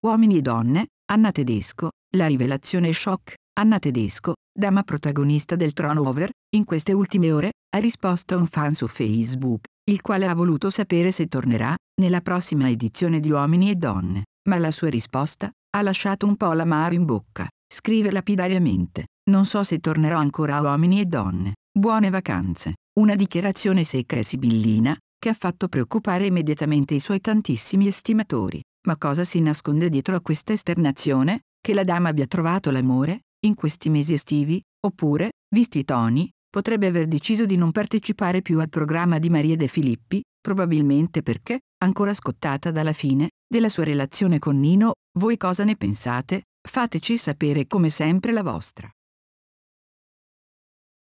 Uomini e donne, Anna Tedesco, la rivelazione shock, Anna Tedesco, dama protagonista del Tronover, in queste ultime ore, ha risposto a un fan su Facebook, il quale ha voluto sapere se tornerà, nella prossima edizione di Uomini e Donne, ma la sua risposta, ha lasciato un po' l'amaro in bocca, scrive lapidariamente, non so se tornerò ancora a Uomini e Donne, buone vacanze, una dichiarazione secca e sibillina, che ha fatto preoccupare immediatamente i suoi tantissimi estimatori. Ma cosa si nasconde dietro a questa esternazione? Che la dama abbia trovato l'amore in questi mesi estivi, oppure, visti i toni, potrebbe aver deciso di non partecipare più al programma di Maria De Filippi, probabilmente perché, ancora scottata dalla fine della sua relazione con Nino, voi cosa ne pensate? Fateci sapere come sempre la vostra.